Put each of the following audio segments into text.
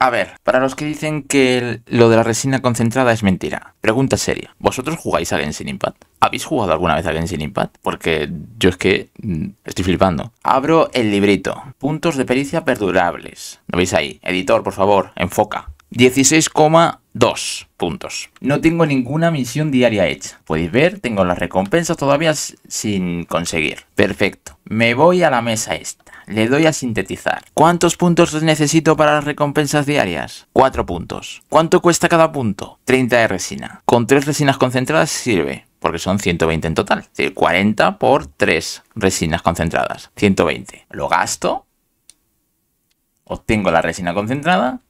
A ver, para los que dicen que lo de la resina concentrada es mentira, pregunta seria. ¿Vosotros jugáis a Genshin Impact? ¿Habéis jugado alguna vez a Genshin Impact? Porque yo es que mm, estoy flipando. Abro el librito. Puntos de pericia perdurables. ¿Lo veis ahí? Editor, por favor, enfoca. 16, Dos puntos. No tengo ninguna misión diaria hecha. Podéis ver, tengo las recompensas todavía sin conseguir. Perfecto. Me voy a la mesa esta. Le doy a sintetizar. ¿Cuántos puntos necesito para las recompensas diarias? Cuatro puntos. ¿Cuánto cuesta cada punto? 30 de resina. Con tres resinas concentradas sirve porque son 120 en total. Es decir, 40 por 3 resinas concentradas. 120. Lo gasto. Obtengo la resina concentrada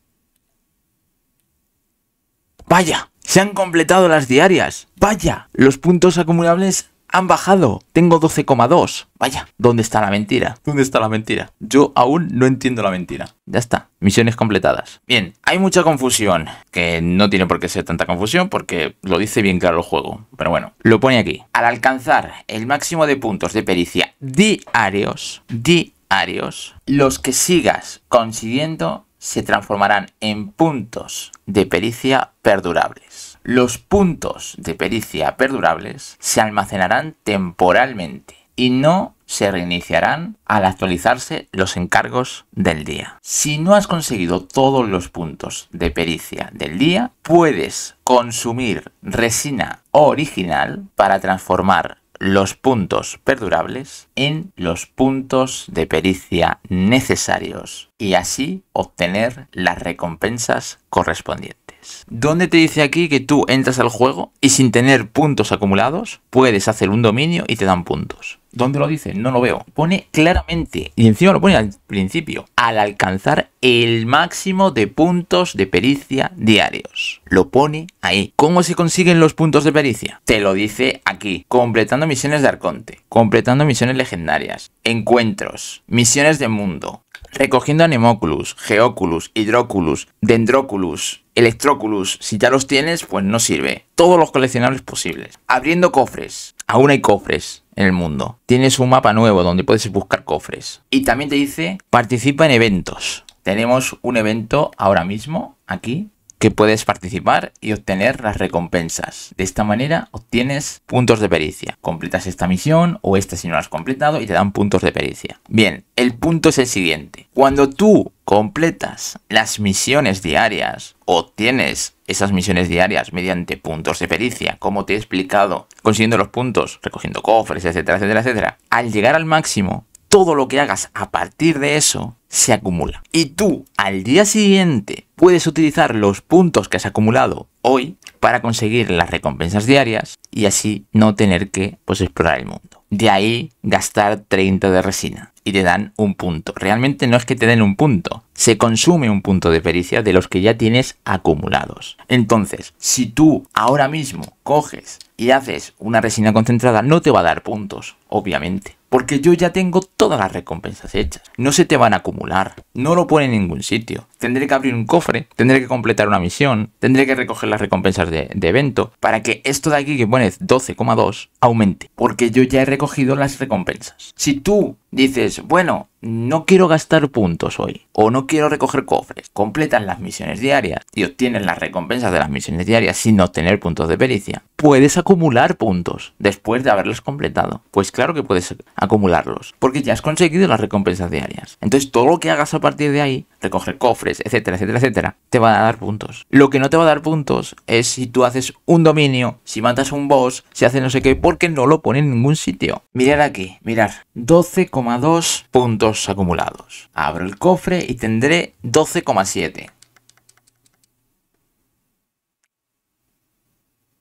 Vaya, se han completado las diarias. Vaya, los puntos acumulables han bajado. Tengo 12,2. Vaya, ¿dónde está la mentira? ¿Dónde está la mentira? Yo aún no entiendo la mentira. Ya está, misiones completadas. Bien, hay mucha confusión, que no tiene por qué ser tanta confusión porque lo dice bien claro el juego. Pero bueno, lo pone aquí. Al alcanzar el máximo de puntos de pericia diarios, diarios, los que sigas consiguiendo se transformarán en puntos de pericia perdurables. Los puntos de pericia perdurables se almacenarán temporalmente y no se reiniciarán al actualizarse los encargos del día. Si no has conseguido todos los puntos de pericia del día, puedes consumir resina original para transformar los puntos perdurables en los puntos de pericia necesarios y así obtener las recompensas correspondientes. Pues, ¿Dónde te dice aquí que tú entras al juego y sin tener puntos acumulados puedes hacer un dominio y te dan puntos. ¿Dónde lo dice? No lo veo. Pone claramente, y encima lo pone al principio, al alcanzar el máximo de puntos de pericia diarios. Lo pone ahí. ¿Cómo se consiguen los puntos de pericia? Te lo dice aquí. Completando misiones de Arconte, completando misiones legendarias, encuentros, misiones de mundo, Recogiendo Anemoculus, Geoculus, Hydroculus, Dendroculus, Electroculus, si ya los tienes, pues no sirve. Todos los coleccionables posibles. Abriendo cofres. Aún hay cofres en el mundo. Tienes un mapa nuevo donde puedes buscar cofres. Y también te dice, participa en eventos. Tenemos un evento ahora mismo, aquí, que puedes participar y obtener las recompensas. De esta manera obtienes puntos de pericia. Completas esta misión o esta si no la has completado y te dan puntos de pericia. Bien, el punto es el siguiente. Cuando tú completas las misiones diarias, obtienes esas misiones diarias mediante puntos de pericia, como te he explicado, consiguiendo los puntos, recogiendo cofres, etcétera, etcétera, etcétera. Al llegar al máximo, todo lo que hagas a partir de eso se acumula. Y tú, al día siguiente, puedes utilizar los puntos que has acumulado hoy para conseguir las recompensas diarias y así no tener que pues, explorar el mundo. De ahí gastar 30 de resina y te dan un punto. Realmente no es que te den un punto, se consume un punto de pericia de los que ya tienes acumulados. Entonces, si tú ahora mismo coges y haces una resina concentrada, no te va a dar puntos, obviamente. Porque yo ya tengo todas las recompensas hechas. No se te van a acumular. No lo pone en ningún sitio. Tendré que abrir un cofre. Tendré que completar una misión. Tendré que recoger las recompensas de, evento. Para que esto de aquí que pones 12,2 aumente. Porque yo ya he recogido las recompensas. Si tú dices, bueno, no quiero gastar puntos hoy o no quiero recoger cofres. Completan las misiones diarias y obtienen las recompensas de las misiones diarias sin obtener puntos de pericia. Puedes acumular puntos después de haberlos completado. Pues claro que puedes acumularlos porque ya has conseguido las recompensas diarias. Entonces todo lo que hagas a partir de ahí, recoger cofres, etcétera, etcétera, etcétera, te va a dar puntos. Lo que no te va a dar puntos es si tú haces un dominio, si matas un boss, si haces no sé qué, porque no lo pone en ningún sitio. Mirad aquí, mirad, 12,2 puntos acumulados. Abro el cofre y tendré 12,7.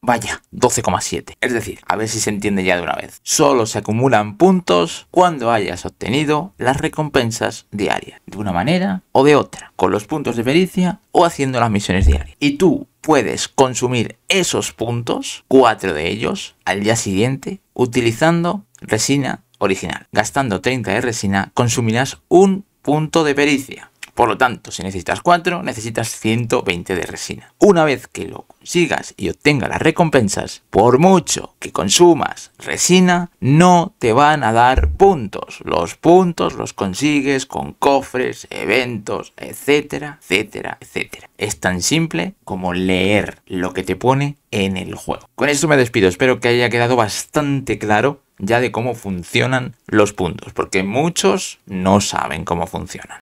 Vaya, 12,7. Es decir, a ver si se entiende ya de una vez. Solo se acumulan puntos cuando hayas obtenido las recompensas diarias, de una manera o de otra, con los puntos de pericia o haciendo las misiones diarias. Y tú puedes consumir esos puntos, cuatro de ellos, al día siguiente, utilizando resina original. Gastando 30 de resina consumirás un punto de pericia. Por lo tanto, si necesitas 4, necesitas 120 de resina. Una vez que lo consigas y obtengas las recompensas, por mucho que consumas resina, no te van a dar puntos. Los puntos los consigues con cofres, eventos, etcétera, etcétera, etcétera. Es tan simple como leer lo que te pone en el juego. Con esto me despido, espero que haya quedado bastante claro ya de cómo funcionan los puntos, porque muchos no saben cómo funcionan.